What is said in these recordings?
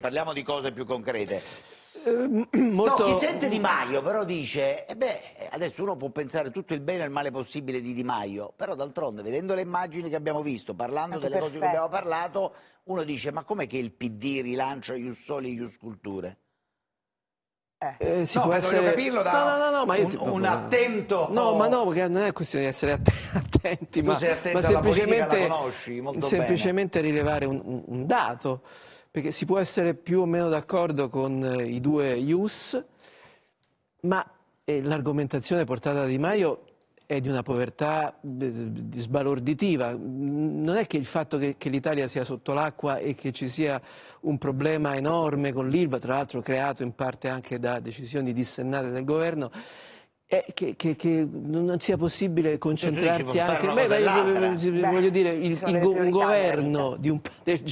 Parliamo di cose più concrete. molto... Ehm, no, chi sente Di Maio però dice, eh beh, adesso uno può pensare tutto il bene e il male possibile di Di Maio, però d'altronde vedendo le immagini che abbiamo visto, parlando Anche delle perfetto. cose che abbiamo parlato, uno dice ma com'è che il PD rilancia Ius Soli e Ius Culture? Eh, eh si no, può essere... capirlo da no, no, no, ma io un, proprio... un attento no ma no perché non è questione di essere attenti tu ma, sei attento ma semplicemente, conosci, semplicemente rilevare un, un dato perché si può essere più o meno d'accordo con eh, i due IUS, ma eh, l'argomentazione portata da Di Maio è di una povertà eh, sbalorditiva. Non è che il fatto che, che l'Italia sia sotto l'acqua e che ci sia un problema enorme con l'ILVA, tra l'altro creato in parte anche da decisioni dissennate del governo, è che, che, che non sia possibile concentrarsi anche... Beh, voglio dire, il, il, un governo di un, del,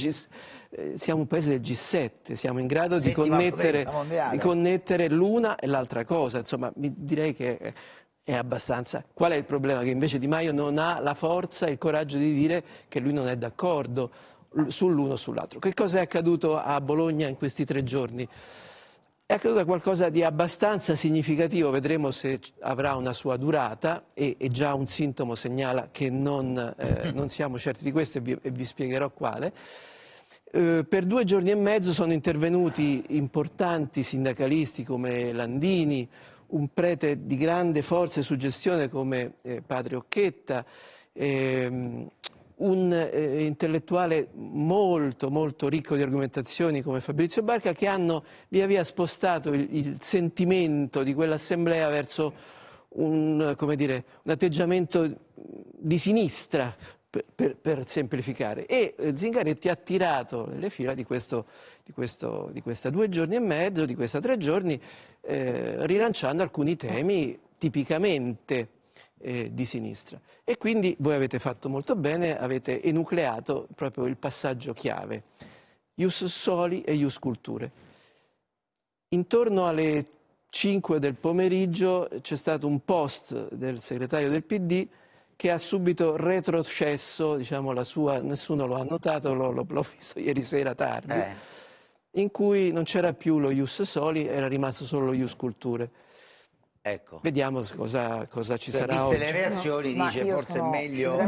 Eh, siamo un paese del G7, siamo in grado di connettere, di connettere, l'una e l'altra cosa. Insomma, direi che è abbastanza. Qual è il problema? Che invece Di Maio non ha la forza e il coraggio di dire che lui non è d'accordo sull'uno o sull'altro. Che cosa è accaduto a Bologna in questi tre giorni? È accaduto qualcosa di abbastanza significativo, vedremo se avrà una sua durata e, e già un sintomo segnala che non, eh, non siamo certi di questo e vi, e vi spiegherò quale. Eh, per due giorni e mezzo sono intervenuti importanti sindacalisti come Landini, un prete di grande forza e suggestione come eh, padre Occhetta, ehm, un eh, intellettuale molto, molto ricco di argomentazioni come Fabrizio Barca, che hanno via via spostato il, il sentimento di quell'assemblea verso un, dire, un atteggiamento di sinistra, per, per, semplificare. E eh, Zingaretti ha tirato nelle fila di, questo, di, questo, di questa due giorni e mezzo, di questa tre giorni, eh, rilanciando alcuni temi tipicamente eh, di sinistra. E quindi voi avete fatto molto bene, avete enucleato proprio il passaggio chiave, ius soli e ius culture. Intorno alle 5 del pomeriggio c'è stato un post del segretario del PD che ha subito retrocesso, diciamo la sua, nessuno lo ha notato, l'ho, l'ho visto ieri sera tardi, eh. in cui non c'era più lo Ius Soli, era rimasto solo lo Ius Culture. Ecco. Vediamo cosa, cosa ci cioè, sarà viste oggi. le reazioni no, dice forse è meglio...